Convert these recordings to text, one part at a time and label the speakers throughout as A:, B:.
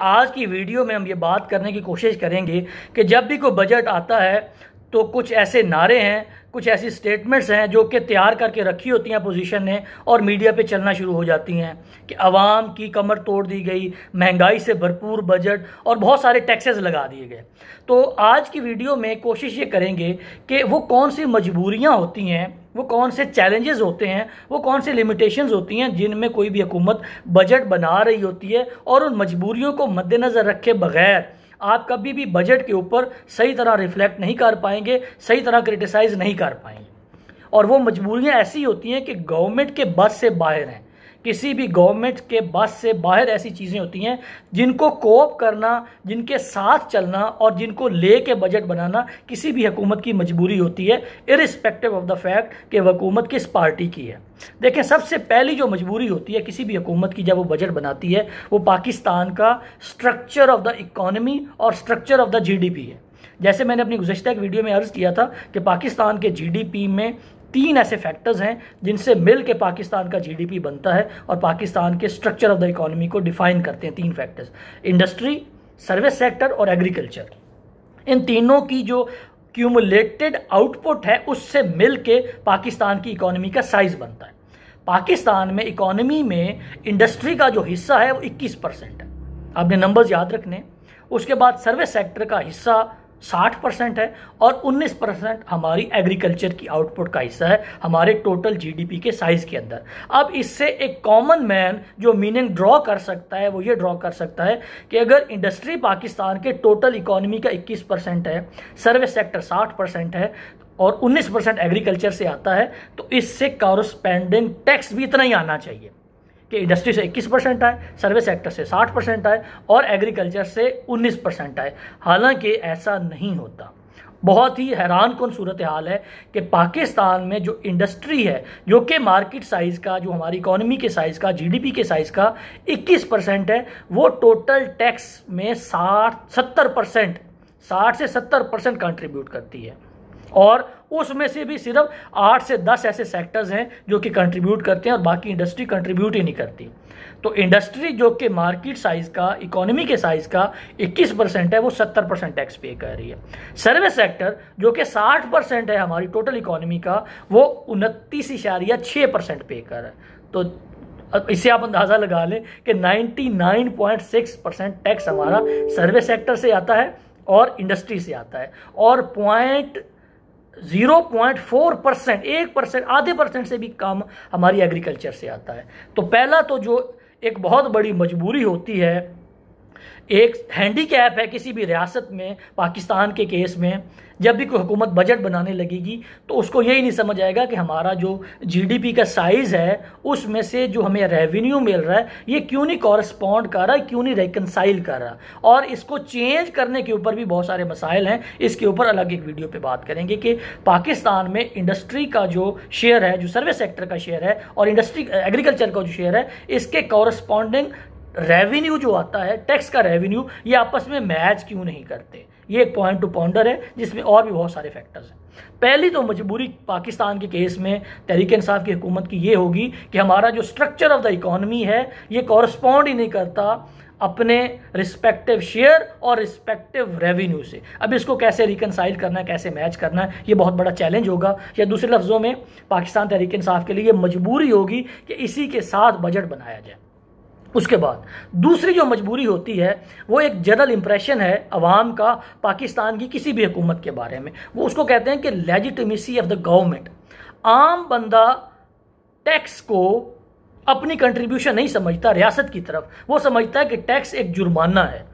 A: आज की वीडियो में हम ये बात करने की कोशिश करेंगे कि जब भी कोई बजट आता है तो कुछ ऐसे नारे हैं कुछ ऐसी स्टेटमेंट्स हैं जो कि तैयार करके रखी होती हैं अपोजिशन ने और मीडिया पे चलना शुरू हो जाती हैं कि आवाम की कमर तोड़ दी गई महंगाई से भरपूर बजट और बहुत सारे टैक्सेस लगा दिए गए तो आज की वीडियो में कोशिश ये करेंगे कि वो कौन सी मजबूरियाँ होती हैं वो कौन से चैलेंजेस होते हैं वो कौन से लिमिटेशंस होती हैं जिनमें कोई भी हुकूमत बजट बना रही होती है और उन मजबूरियों को मद्देनज़र रखे बगैर आप कभी भी बजट के ऊपर सही तरह रिफ्लेक्ट नहीं कर पाएंगे सही तरह क्रिटिसाइज़ नहीं कर पाएंगे और वो मजबूरियाँ ऐसी होती हैं कि गवर्नमेंट के बस से बाहर हैं किसी भी गवर्नमेंट के बस से बाहर ऐसी चीज़ें होती हैं जिनको कोप करना जिनके साथ चलना और जिनको ले के बजट बनाना किसी भी हुकूमत की मजबूरी होती है इरिस्पेक्टिव ऑफ द फैक्ट कि हुकूमत किस पार्टी की है देखें सबसे पहली जो मजबूरी होती है किसी भी हुकूमत की जब वो बजट बनाती है वो पाकिस्तान का स्ट्रक्चर ऑफ द इकॉनमी और स्ट्रक्चर ऑफ द पी है जैसे मैंने अपनी गुजशत एक वीडियो में अर्ज़ किया था कि पाकिस्तान के जीडीपी में तीन ऐसे फैक्टर्स हैं जिनसे मिल के पाकिस्तान का जीडीपी बनता है और पाकिस्तान के स्ट्रक्चर ऑफ द इकोनॉमी को डिफाइन करते हैं तीन फैक्टर्स इंडस्ट्री सर्विस सेक्टर और एग्रीकल्चर इन तीनों की जो क्यूमुलेटेड आउटपुट है उससे मिल के पाकिस्तान की इकोनॉमी का साइज बनता है पाकिस्तान में इकोनॉमी में इंडस्ट्री का जो हिस्सा है वो 21 परसेंट है आपने नंबर्स याद रखने उसके बाद सर्विस सेक्टर का हिस्सा साठ परसेंट है और उन्नीस परसेंट हमारी एग्रीकल्चर की आउटपुट का हिस्सा है हमारे टोटल जीडीपी के साइज के अंदर अब इससे एक कॉमन मैन जो मीनिंग ड्रॉ कर सकता है वो ये ड्रॉ कर सकता है कि अगर इंडस्ट्री पाकिस्तान के टोटल इकोनॉमी का इक्कीस परसेंट है सर्विस सेक्टर साठ परसेंट है और उन्नीस परसेंट एग्रीकल्चर से आता है तो इससे कॉरस्पेंडिंग टैक्स भी इतना ही आना चाहिए कि इंडस्ट्री से 21 परसेंट आए सर्विस सेक्टर से 60 परसेंट आए और एग्रीकल्चर से 19 परसेंट आए हालांकि ऐसा नहीं होता बहुत ही हैरान कन सूरत हाल है कि पाकिस्तान में जो इंडस्ट्री है जो कि मार्केट साइज़ का जो हमारी इकोनॉमी के साइज़ का जीडीपी के साइज़ का 21 परसेंट है वो टोटल टैक्स में 60 सत्तर परसेंट साठ से सत्तर परसेंट कंट्रीब्यूट करती है और उसमें से भी सिर्फ आठ से दस ऐसे सेक्टर्स हैं जो कि कंट्रीब्यूट करते हैं और बाकी इंडस्ट्री कंट्रीब्यूट ही नहीं करती तो इंडस्ट्री जो कि मार्केट साइज़ का इकोनॉमी के साइज़ का 21 परसेंट है वो 70 परसेंट टैक्स पे कर रही है सर्विस सेक्टर जो कि 60 परसेंट है हमारी टोटल इकोनॉमी का वो उनतीस इशारिया छः परसेंट पे कर है तो इससे आप अंदाज़ा लगा लें कि 99.6 परसेंट टैक्स हमारा सर्विस सेक्टर से आता है और इंडस्ट्री से आता है और point zero point four percent एक परसेंट आधे परसेंट से भी कम हमारी एग्रीकल्चर से आता है तो पहला तो जो एक बहुत बड़ी मजबूरी होती है एक हैंडी कैप है किसी भी रियासत में पाकिस्तान के केस में जब भी कोई हुकूमत बजट बनाने लगेगी तो उसको यही नहीं समझ आएगा कि हमारा जो जीडीपी का साइज़ है उसमें से जो हमें रेवेन्यू मिल रहा है ये क्यों नहीं कॉरस्पॉन्ड कर रहा है क्यों नहीं रिकनसाइल कर रहा और इसको चेंज करने के ऊपर भी बहुत सारे मसाइल हैं इसके ऊपर अलग एक वीडियो पर बात करेंगे कि पाकिस्तान में इंडस्ट्री का जो शेयर है जो सर्विस सेक्टर का शेयर है और इंडस्ट्री एग्रीकल्चर का जो शेयर है इसके कॉरस्पॉन्डिंग रेवेन्यू जो आता है टैक्स का रेवेन्यू ये आपस में मैच क्यों नहीं करते ये एक पॉइंट टू पॉइंटर है जिसमें और भी बहुत सारे फैक्टर्स हैं पहली तो मजबूरी पाकिस्तान के केस में तहरीक इंसाफ की हुकूमत की ये होगी कि हमारा जो स्ट्रक्चर ऑफ द इकॉनमी है ये कॉरस्पॉन्ड ही नहीं करता अपने रिस्पेक्टिव शेयर और रिस्पेक्टिव रेवेन्यू से अब इसको कैसे रिकनसाइल करना है कैसे मैच करना है ये बहुत बड़ा चैलेंज होगा या दूसरे लफ्ज़ों में पाकिस्तान तहरीक इंसाफ के लिए मजबूरी होगी कि इसी के साथ बजट बनाया जाए उसके बाद दूसरी जो मजबूरी होती है वो एक जनरल इम्प्रेशन है अवाम का पाकिस्तान की किसी भी हुकूमत के बारे में वो उसको कहते हैं कि लेजिटमेसी ऑफ द गवर्नमेंट आम बंदा टैक्स को अपनी कंट्रीब्यूशन नहीं समझता रियासत की तरफ वो समझता है कि टैक्स एक जुर्माना है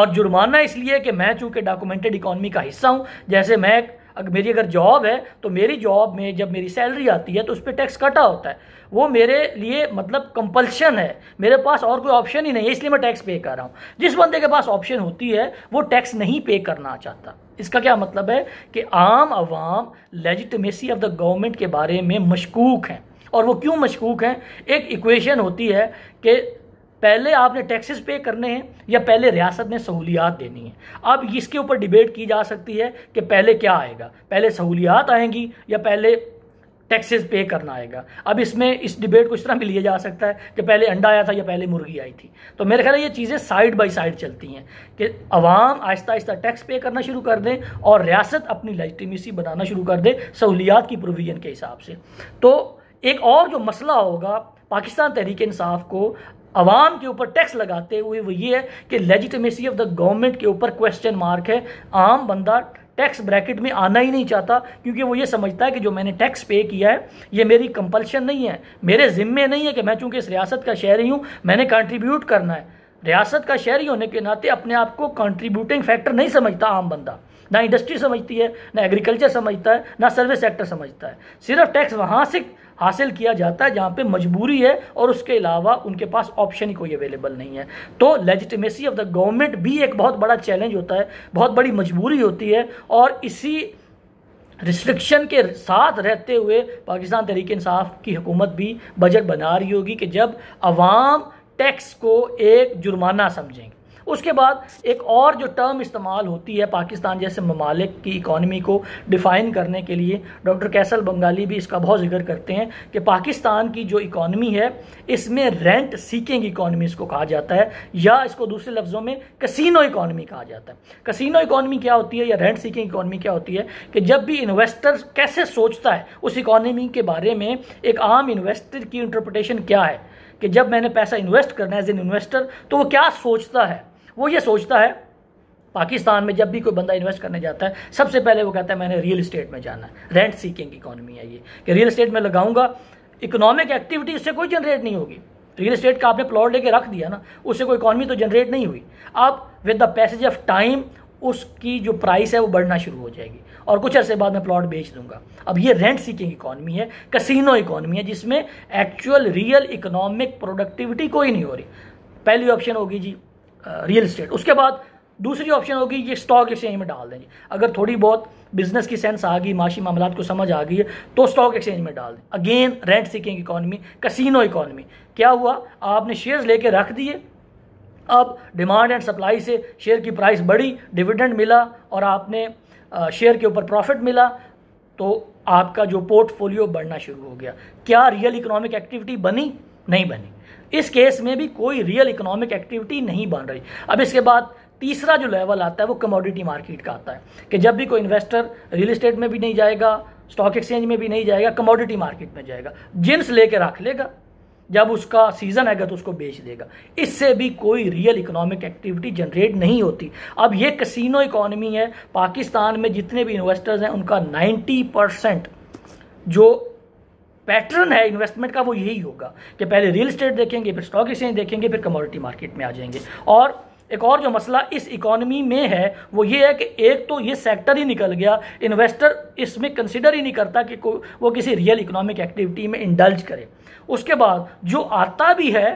A: और जुर्माना इसलिए कि मैं चूंकि डॉक्यूमेंटेड इकॉनमी का हिस्सा हूँ जैसे मैं अगर मेरी अगर जॉब है तो मेरी जॉब में जब मेरी सैलरी आती है तो उस पर टैक्स कटा होता है वो मेरे लिए मतलब कंपल्शन है मेरे पास और कोई ऑप्शन ही नहीं है इसलिए मैं टैक्स पे कर रहा हूँ जिस बंदे के पास ऑप्शन होती है वो टैक्स नहीं पे करना चाहता इसका क्या मतलब है कि आम आवाम लेजिटमेसी ऑफ द गवर्नमेंट के बारे में मशकूक हैं और वो क्यों मशकूक हैं एक इक्वेशन होती है कि पहले आपने टैक्सेस पे करने हैं या पहले रियासत ने सहूलियात देनी है अब इसके ऊपर डिबेट की जा सकती है कि पहले क्या आएगा पहले सहूलियात आएंगी या पहले टैक्सेस पे करना आएगा अब इसमें इस डिबेट को इस तरह भी लिया जा सकता है कि पहले अंडा आया था या पहले मुर्गी आई थी तो मेरे ख्याल ये चीज़ें साइड बाई साइड चलती हैं कि अवाम आहिस्ता आहिस्ता टैक्स पे करना शुरू कर दें और रियासत अपनी लेजिटिमेसी बनाना शुरू कर दें सहूलियात की प्रोविज़न के हिसाब से तो एक और जो मसला होगा पाकिस्तान तहरीक इंसाफ को आवाम के ऊपर टैक्स लगाते हुए वो ये है कि लेजिटमेसी ऑफ द गवर्नमेंट के ऊपर क्वेश्चन मार्क है आम बंदा टैक्स ब्रैकेट में आना ही नहीं चाहता क्योंकि वो ये समझता है कि जो मैंने टैक्स पे किया है ये मेरी कंपल्शन नहीं है मेरे ज़िम्मे नहीं है कि मैं चूंकि इस रियासत का शहरी हूँ मैंने कंट्रीब्यूट करना है रियासत का शहरी होने के नाते अपने आप को कंट्रीब्यूटिंग फैक्टर नहीं समझता आम बंदा ना इंडस्ट्री समझती है ना एग्रीकल्चर समझता है ना सर्विस सेक्टर समझता है सिर्फ टैक्स वहाँ से हासिल किया जाता है जहाँ पे मजबूरी है और उसके अलावा उनके पास ऑप्शन ही कोई अवेलेबल नहीं है तो लेजिटमेसी ऑफ द गवर्नमेंट भी एक बहुत बड़ा चैलेंज होता है बहुत बड़ी मजबूरी होती है और इसी रिस्ट्रिक्शन के साथ रहते हुए पाकिस्तान तहरीक इंसाफ की हुकूमत भी बजट बना रही होगी कि जब आवाम टैक्स को एक जुर्माना समझेंगे उसके बाद एक और जो टर्म इस्तेमाल होती है पाकिस्तान जैसे ममालिक की इकॉनमी को डिफ़ाइन करने के लिए डॉक्टर कैसल बंगाली भी इसका बहुत जिक्र करते हैं कि पाकिस्तान की जो इकॉनमी है इसमें रेंट सीकिंग इकॉनमी इसको कहा जाता है या इसको दूसरे लफ्ज़ों में कसिनो इकॉनमी कहा जाता है कसिनो इकॉनमी क्या होती है या रेंट सीकिंग इकॉनमी क्या होती है कि जब भी इन्वेस्टर कैसे सोचता है उस इकॉनमी के बारे में एक आम इन्वेस्टर की इंटरप्रटेशन क्या है कि जब मैंने पैसा इन्वेस्ट करना है एज एन इन्वेस्टर तो वो क्या सोचता है वो ये सोचता है पाकिस्तान में जब भी कोई बंदा इन्वेस्ट करने जाता है सबसे पहले वो कहता है मैंने रियल इस्टेट में जाना है रेंट सीकिंग इकोनॉमी है ये कि रियल इस्टेट में लगाऊंगा इकोनॉमिक एक्टिविटी उससे कोई जनरेट नहीं होगी रियल इस्टेट का आपने प्लॉट लेके रख दिया ना उससे कोई इकॉनमी तो जनरेट नहीं हुई आप with the passage of time उसकी जो प्राइस है वो बढ़ना शुरू हो जाएगी और कुछ अरसे बाद मैं प्लॉट बेच दूंगा अब ये रेंट सीकिंग इकोनॉमी है कसिनो इकोनॉमी है जिसमें एक्चुअल रियल इकोनॉमिक प्रोडक्टिविटी कोई नहीं हो रही पहली ऑप्शन होगी जी रियल इस्टेट उसके बाद दूसरी ऑप्शन होगी ये स्टॉक एक्सचेंज में डाल देंगे अगर थोड़ी बहुत बिजनेस की सेंस आ गई माशी मामला को समझ आ गई है तो स्टॉक एक्सचेंज में डाल दें again rent seeking economy casino economy क्या हुआ आपने शेयर्स लेके रख दिए अब डिमांड एंड सप्लाई से शेयर की प्राइस बढ़ी डिविडेंड मिला और आपने शेयर के ऊपर प्रॉफिट मिला तो आपका जो पोर्टफोलियो बढ़ना शुरू हो गया क्या रियल इकोनॉमिक एक्टिविटी बनी नहीं बनी इस केस में भी कोई रियल इकोनॉमिक एक्टिविटी नहीं बन रही अब इसके बाद तीसरा जो लेवल आता है वो कमोडिटी मार्केट का आता है कि जब भी कोई इन्वेस्टर रियल इस्टेट में भी नहीं जाएगा स्टॉक एक्सचेंज में भी नहीं जाएगा कमोडिटी मार्केट में जाएगा जिन्स लेके रख लेगा जब उसका सीज़न आएगा तो उसको बेच देगा इससे भी कोई रियल इकोनॉमिक एक्टिविटी जनरेट नहीं होती अब ये कसिनो इकोनॉमी है पाकिस्तान में जितने भी इन्वेस्टर्स हैं उनका 90 परसेंट जो पैटर्न है इन्वेस्टमेंट का वो यही होगा कि पहले रियल स्टेट देखेंगे फिर स्टॉक एक्सचेंज देखेंगे फिर कमोडिटी मार्केट में आ जाएंगे और एक और जो मसला इस इकोनॉमी में है वो ये है कि एक तो ये सेक्टर ही निकल गया इन्वेस्टर इसमें कंसिडर ही नहीं करता कि वो किसी रियल इकोनॉमिक एक्टिविटी में इंडल्ज करे उसके बाद जो आता भी है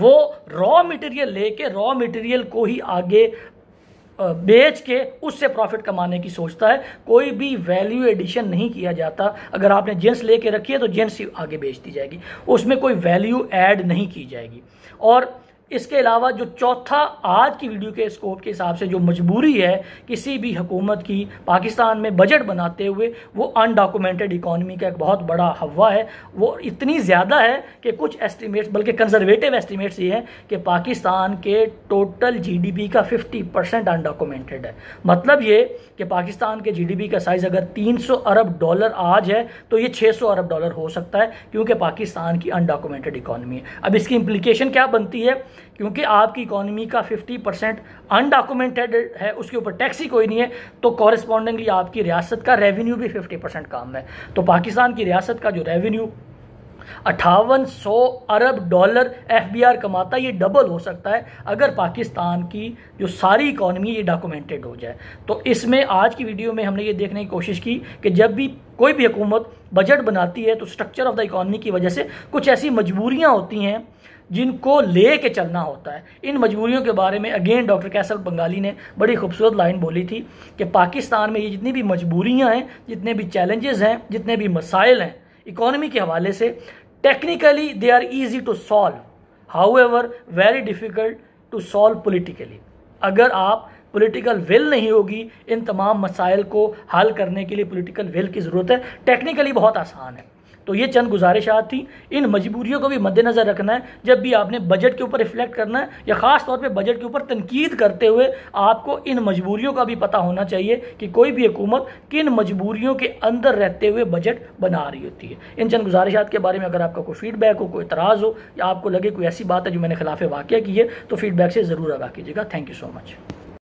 A: वो रॉ मटेरियल लेके रॉ मटेरियल को ही आगे बेच के उससे प्रॉफिट कमाने की सोचता है कोई भी वैल्यू एडिशन नहीं किया जाता अगर आपने जेंस लेके रखी है तो जेंस ही आगे बेच दी जाएगी उसमें कोई वैल्यू ऐड नहीं की जाएगी और इसके अलावा जो चौथा आज की वीडियो के स्कोप के हिसाब से जो मजबूरी है किसी भी हुकूमत की पाकिस्तान में बजट बनाते हुए वो अनडॉक्यूमेंटेड इकॉनमी का एक बहुत बड़ा हवा है वो इतनी ज़्यादा है कि कुछ एस्टिमेट्स बल्कि कंजर्वेटिव एस्टिमेट्स ये हैं कि पाकिस्तान के टोटल जीडीपी का 50 परसेंट अनडॉक्यूमेंटेड है मतलब ये कि पाकिस्तान के जी का साइज़ अगर तीन अरब डॉलर आज है तो ये छः अरब डॉलर हो सकता है क्योंकि पाकिस्तान की अनडॉक्यूमेंटेड इकॉनमी है अब इसकी इम्प्लीकेशन क्या बनती है क्योंकि आपकी इकोनॉमी का 50 परसेंट अनडॉक्यूमेंटेड है उसके ऊपर टैक्स ही कोई नहीं है तो कॉरेस्पॉन्डिंगली आपकी रियासत का रेवेन्यू भी 50 परसेंट काम है तो पाकिस्तान की रियासत का जो रेवेन्यू अट्ठावन सौ अरब डॉलर एफबीआर कमाता ये डबल हो सकता है अगर पाकिस्तान की जो सारी इकॉनमी ये डॉक्यूमेंटेड हो जाए तो इसमें आज की वीडियो में हमने ये देखने की कोशिश की कि जब भी कोई भी हुकूमत बजट बनाती है तो स्ट्रक्चर ऑफ द इकॉनमी की वजह से कुछ ऐसी मजबूरियाँ होती हैं जिनको ले के चलना होता है इन मजबूरियों के बारे में अगेन डॉक्टर कैसल बंगाली ने बड़ी खूबसूरत लाइन बोली थी कि पाकिस्तान में ये जितनी भी मजबूरियाँ हैं जितने भी चैलेंजेस हैं जितने भी मसाइल हैं इकोनॉमी के हवाले से technically they are easy to solve however very difficult to solve politically अगर आप पोलिटिकल विल नहीं होगी इन तमाम मसाइल को हल करने के लिए पोलिटिकल विल की ज़रूरत है टेक्निकली बहुत आसान है तो ये चंद आती थी इन मजबूरियों को भी मद्देनज़र रखना है जब भी आपने बजट के ऊपर रिफ्लेक्ट करना है या ख़ास तौर पर बजट के ऊपर तनकीद करते हुए आपको इन मजबूरियों का भी पता होना चाहिए कि कोई भी हुकूमत किन मजबूरियों के अंदर रहते हुए बजट बना रही होती है इन चंद गुजारिशात के बारे में अगर आपका कोई फीडबैक हो कोई इतराज़ हो या आपको लगे कोई ऐसी बात है जो मैंने खिलाफ वाक़ की है तो फीडबैक से ज़रूर आगा कीजिएगा थैंक यू सो मच